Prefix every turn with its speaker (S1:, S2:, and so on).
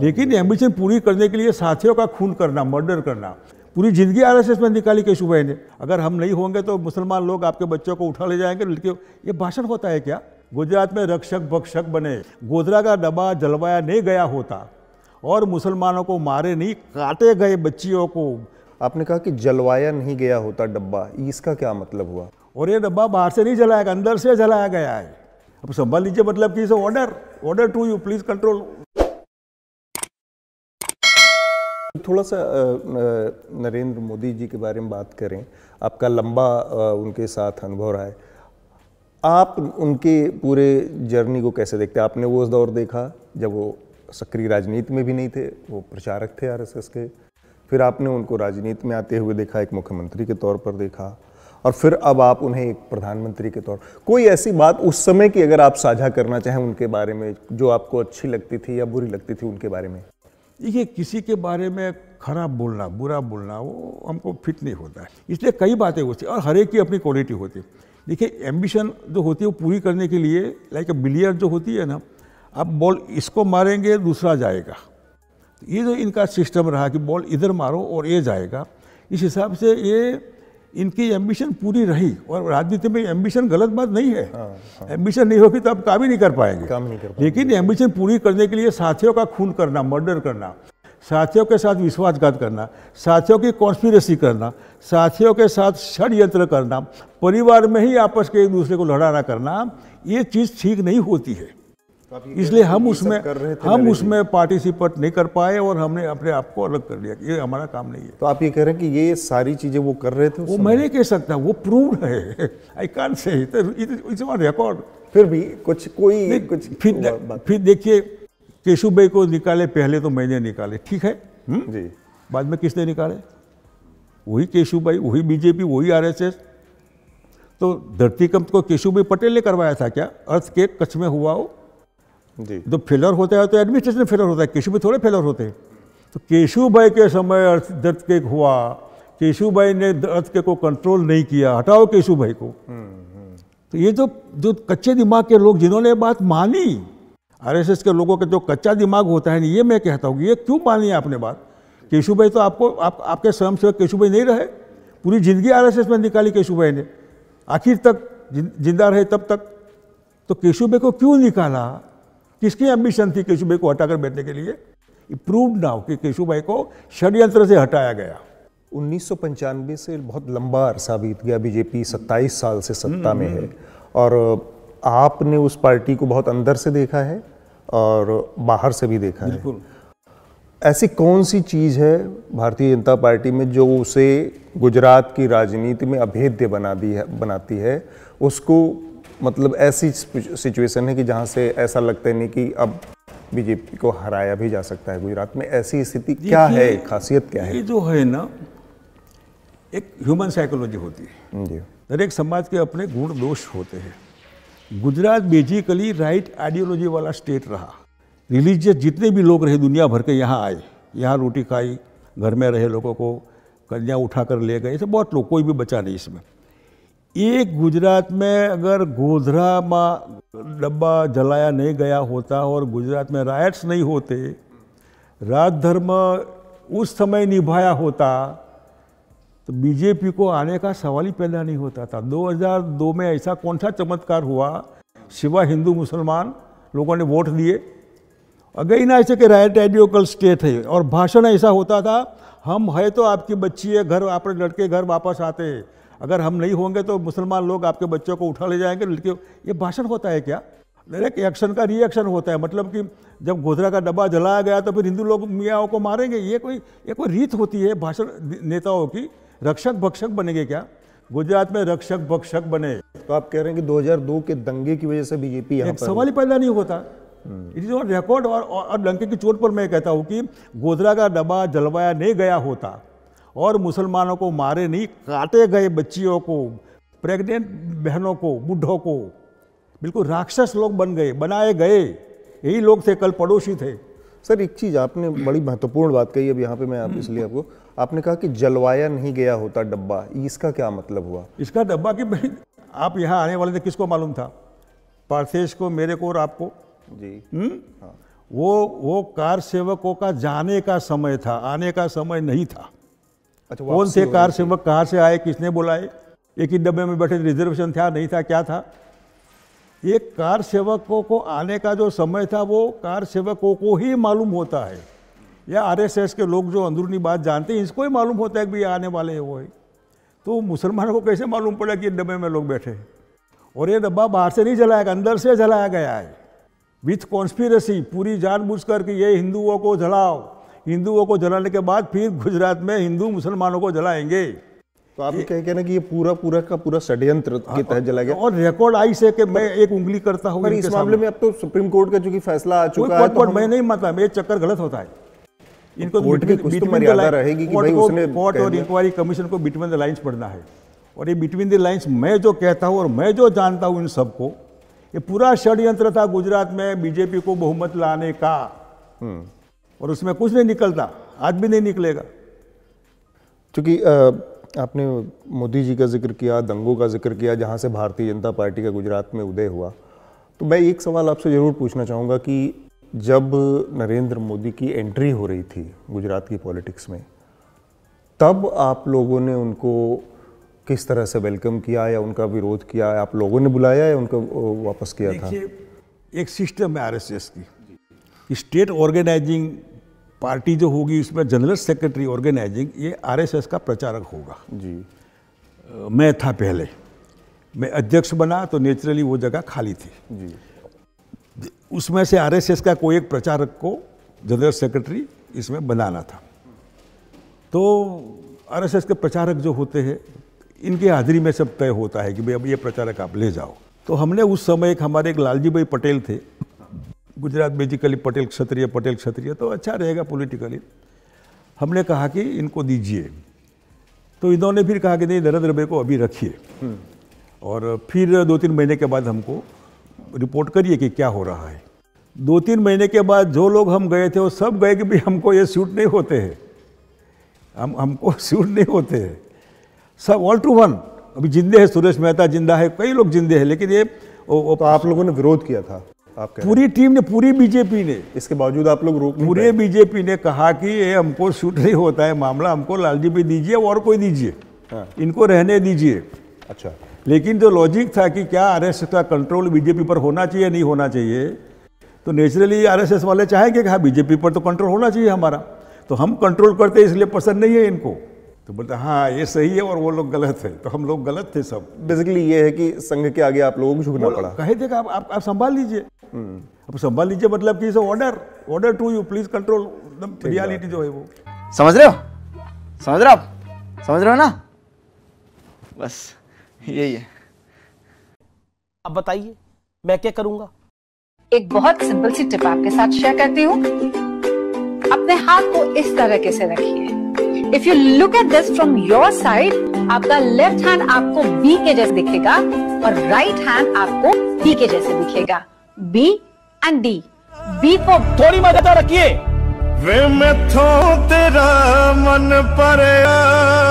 S1: लेकिन एम्बिशन पूरी करने के लिए साथियों का खून करना मर्डर करना पूरी जिंदगी आर में निकाली केशु भाई ने अगर हम नहीं होंगे तो मुसलमान लोग आपके बच्चों को उठा ले जाएंगे लड़के ये भाषण होता है क्या गुजरात में रक्षक भक्षक बने गोधरा का डबा जलवाया नहीं गया होता और मुसलमानों को मारे नहीं काटे गए बच्चियों को आपने कहा कि जलवाया नहीं गया होता डब्बा इसका क्या मतलब हुआ और ये डब्बा बाहर से नहीं जलाया गया अंदर से जलाया गया है अब संभाल लीजिए मतलब कि order order to you please control थोड़ा सा
S2: नरेंद्र मोदी जी के बारे में बात करें आपका लंबा उनके साथ अनुभव रहा है आप उनके पूरे जर्नी को कैसे देखते हैं आपने वो उस दौर देखा जब वो सक्रिय राजनीति में भी नहीं थे वो प्रचारक थे आरएसएस के फिर आपने उनको राजनीति में आते हुए देखा एक मुख्यमंत्री के तौर पर देखा और फिर अब आप उन्हें एक प्रधानमंत्री के तौर कोई ऐसी बात उस समय की अगर आप साझा करना चाहें उनके बारे में जो आपको
S1: अच्छी लगती थी या बुरी लगती थी उनके बारे में देखिए किसी के बारे में खराब बोलना बुरा बोलना वो हमको फिट नहीं होता है इसलिए कई बातें होती और हर एक की अपनी क्वालिटी होती है देखिए एम्बिशन जो होती है वो पूरी करने के लिए लाइक ए बिलियर जो होती है ना आप बॉल इसको मारेंगे दूसरा जाएगा तो ये जो इनका सिस्टम रहा कि बॉल इधर मारो और ये जाएगा इस हिसाब से ये इनकी एम्बिशन पूरी रही और राजनीति में एम्बिशन गलत बात नहीं है हाँ, हाँ। एम्बिशन नहीं होगी तो आप काम ही नहीं कर पाएंगे काम नहीं कर पाएंगे। लेकिन एम्बिशन पूरी करने के लिए साथियों का खून करना मर्डर करना साथियों के साथ विश्वासघात करना साथियों की कॉन्स्पिरेसी करना साथियों के साथ षडयंत्र करना परिवार में ही आपस के एक दूसरे को लड़ाना करना ये चीज़ ठीक नहीं होती है इसलिए हम उसमें
S2: हम उसमें
S1: पार्टिसिपेट नहीं कर पाए और हमने अपने आप को अलग कर लिया ये हमारा काम नहीं है तो आप ये कह रहे हैं कि ये सारी चीज़ें वो कर रहे थे वो मैं नहीं कह सकता वो प्रूव है आई कान से रिकॉर्ड फिर भी कुछ कोई कुछ फिर फिर देखिए केशु भाई को निकाले पहले तो मैंने निकाले ठीक है हम्म? जी बाद में किसने निकाले वही केशु भाई वही बीजेपी वही आर तो धरती कंप को केशु भाई पटेल ने करवाया था क्या अर्थ के कच्छ में हुआ हो जी फेलर होता है तो एडमिनिस्ट्रेशन तो फेलर होता है केशु थोड़े फेलर होते हैं तो केशु के समय अर्थ के हुआ केशुभा ने अर्थ के को कंट्रोल नहीं किया हटाओ केशुभा को तो ये जो जो कच्चे दिमाग के लोग जिन्होंने बात मानी आरएसएस के लोगों का जो कच्चा दिमाग होता है ये मैं कहता हूँ ये क्यों मानी है आपने बात केशु भाई तो आपको आप आपके स्वयं सेवक केशु भाई नहीं रहे पूरी जिंदगी एस में निकाली केशु भाई ने आखिर तक जिंदा रहे तब तक तो केशु भाई को क्यों निकाला किसकी एम्बिशन थी केशुभाई को हटाकर बैठने के लिए प्रूव नाउ कि केशुभाई को षड्यंत्र से हटाया गया
S2: उन्नीस से बहुत लंबा अरसा बीत गया बीजेपी 27 साल से सत्ता में हम्म, है हम्म, हम्म। और आपने उस पार्टी को बहुत अंदर से देखा है और बाहर से भी देखा है ऐसी कौन सी चीज़ है भारतीय जनता पार्टी में जो उसे गुजरात की राजनीति में अभेद्य बना दी है बनाती है उसको मतलब ऐसी सिचुएशन है कि जहाँ से ऐसा लगता है नहीं कि अब बीजेपी को हराया भी जा सकता है गुजरात में ऐसी स्थिति क्या है खासियत क्या है ये
S1: जो है ना एक ह्यूमन साइकोलॉजी होती है हम्म, जी एक समाज के अपने गुण दोष होते हैं गुजरात बेसिकली राइट आइडियोलॉजी वाला स्टेट रहा रिलीजियस जितने भी लोग रहे दुनिया भर के यहाँ आए यहाँ रोटी खाई घर में रहे लोगों को कन्या उठा कर ले गए ऐसे बहुत लोग कोई भी बचा नहीं इसमें एक गुजरात में अगर गोधरा में डब्बा जलाया नहीं गया होता और गुजरात में रायट्स नहीं होते राजधर्म उस समय निभाया होता तो बीजेपी को आने का सवाल ही पैदा नहीं होता था 2002 में ऐसा कौन सा चमत्कार हुआ सिवा हिंदू मुसलमान लोगों ने वोट दिए ना ऐसे कि राइट आइडियोकल स्टेट है और भाषण ऐसा होता था हम है तो आपकी बच्ची है घर आप लड़के घर वापस आते हैं अगर हम नहीं होंगे तो मुसलमान लोग आपके बच्चों को उठा ले जाएंगे लेके ये भाषण होता है क्या डायरेक्ट एक्शन का रिएक्शन होता है मतलब कि जब गोधरा का डब्बा जलाया गया तो फिर हिंदू लोग मियाओं को मारेंगे ये कोई ये कोई रीत होती है भाषण नेताओं की रक्षक भक्षक बनेंगे क्या गुजरात में रक्षक भक्षक बने तो आप कह रहे हैं कि 2002 के दंगे की वजह से बीजेपी एक सवाल ही पैदा नहीं होता हम्म। इट इज रिकॉर्ड और और की चोट पर मैं कहता हूँ कि गोधरा का डब्बा जलवाया नहीं गया होता और मुसलमानों को मारे नहीं काटे गए बच्चियों को प्रेग्नेंट बहनों को बुढ़ों को बिल्कुल राक्षस लोग बन गए बनाए गए यही लोग थे
S2: कल पड़ोसी थे सर एक चीज़ आपने बड़ी महत्वपूर्ण बात कही अब यहाँ पे मैं आप इसलिए आपको आपने कहा कि जलवाया नहीं गया होता डब्बा इसका क्या मतलब हुआ
S1: इसका डब्बा कि आप यहाँ आने वाले थे किसको मालूम था पार्थेश को मेरे को और आपको जी हम्म? हाँ। वो वो कार सेवकों का जाने का समय था आने का समय नहीं था अच्छा कौन से कार सेवक कहाँ से आए किसने बुलाए एक ही डब्बे में बैठे रिजर्वेशन था नहीं था क्या था ये कार सेवकों को आने का जो समय था वो कार सेवकों को ही मालूम होता है या आरएसएस के लोग जो अंदरूनी बात जानते हैं इसको ही मालूम होता है कि ये आने वाले हैं वो है तो मुसलमानों को कैसे मालूम पड़ा कि डब्बे में लोग बैठे और ये डब्बा बाहर से नहीं जलाया गया अंदर से जलाया गया है विथ कॉन्स्पिरसी पूरी जानबूझ कर कि ये हिंदुओं को जलाओ हिंदुओं को जलाने के बाद फिर गुजरात में हिंदू मुसलमानों को जलाएंगे तो आप कह के ना कि ये पूरा पूरा का पूरा षड्यंत्र के हाँ, तहत जला गया और रिकॉर्ड आई से कि मैं एक उंगली करता हूँ इस मामले में
S2: अब तो सुप्रीम कोर्ट का चूंकि फैसला आ चुका है तो हम... मैं नहीं
S1: मानता मैं चक्कर गलत होता है इनको कोर्ट की कुछ तो रहेगी कि भाई उसने कोर्ट और इंक्वायरी कमीशन को बिटवीन द लाइंस पढ़ना है और ये बिटवीन द लाइंस मैं जो कहता हूँ और मैं जो जानता हूँ इन सबको ये पूरा षड्यंत्र था गुजरात में बीजेपी को बहुमत लाने का हम्म। और उसमें कुछ नहीं निकलता आज भी नहीं निकलेगा
S2: क्योंकि आपने मोदी जी का जिक्र किया दंगों का जिक्र किया जहाँ से भारतीय जनता पार्टी का गुजरात में उदय हुआ तो मैं एक सवाल आपसे ज़रूर पूछना चाहूँगा कि जब नरेंद्र मोदी की एंट्री हो रही थी गुजरात की पॉलिटिक्स में तब आप लोगों ने उनको किस तरह से वेलकम किया या उनका विरोध किया आप लोगों ने बुलाया या उनको वापस किया था
S1: एक सिस्टम है आरएसएस की स्टेट ऑर्गेनाइजिंग पार्टी जो होगी उसमें जनरल सेक्रेटरी ऑर्गेनाइजिंग ये आरएसएस का प्रचारक होगा जी मैं था पहले मैं अध्यक्ष बना तो नेचुरली वो जगह खाली थी जी उसमें से आरएसएस का कोई एक प्रचारक को जनरल सेक्रेटरी इसमें बनाना था तो आरएसएस के प्रचारक जो होते हैं इनके हाजिरी में सब तय होता है कि भाई अब ये प्रचारक आप ले जाओ तो हमने उस समय एक हमारे एक लालजी भाई पटेल थे गुजरात बेसिकली पटेल क्षत्रिय पटेल क्षत्रिय तो अच्छा रहेगा पॉलिटिकली हमने कहा कि इनको दीजिए तो इन्होंने फिर कहा कि नहीं नरेंद्र भाई को अभी रखिए हम्म। और फिर दो तीन महीने के बाद हमको रिपोर्ट करिए कि क्या हो रहा है दो तीन महीने के बाद जो लोग हम गए थे वो सब गए कि भाई हमको ये सूट नहीं होते हैं हम हमको सूट नहीं होते हैं सब ऑल टू वन अभी जिंदे है सुरेश मेहता जिंदा है कई लोग जिंदे हैं लेकिन ये ओ, ओ, तो आप लोगों ने विरोध किया था पूरी टीम ने पूरी बीजेपी ने इसके बावजूद आप लोग रोक पूरे बीजेपी ने कहा कि ये हमको सूट नहीं होता है मामला हमको लालजी भी दीजिए और कोई दीजिए हाँ। इनको रहने दीजिए अच्छा लेकिन जो लॉजिक था कि क्या आरएसएस का कंट्रोल बीजेपी पर होना चाहिए नहीं होना चाहिए तो नेचुरली आर वाले चाहेंगे कि हाँ बीजेपी पर तो कंट्रोल होना चाहिए हमारा तो हम कंट्रोल करते इसलिए पसंद नहीं है इनको तो बोलते हाँ ये सही है और वो लोग गलत है तो हम लोग गलत थे सब बेसिकली ये है कि संघ के आगे आप लोगों को झुकना पड़ा कहे थे आप, आप आप संभाल लीजिए हम्म। अब संभाल लीजिए मतलब कि order order to you please control reality जो है वो समझ रहे हो समझ रहे हो आप समझ रहे हो ना बस यही है
S2: अब बताइए मैं क्या करूंगा एक बहुत सिंपल सी टिप आपके साथ शेयर करती हूँ अपने हाथ को इस तरह कैसे रखिए if you look at this from your side आपका लेफ्ट हैंड आपको बी के जैसे दिखेगा और राइट right हैंड आपको डी के जैसे दिखेगा
S1: बी एंड डी बी को थोड़ी मदद रखिए वे मैं तेरा मन पर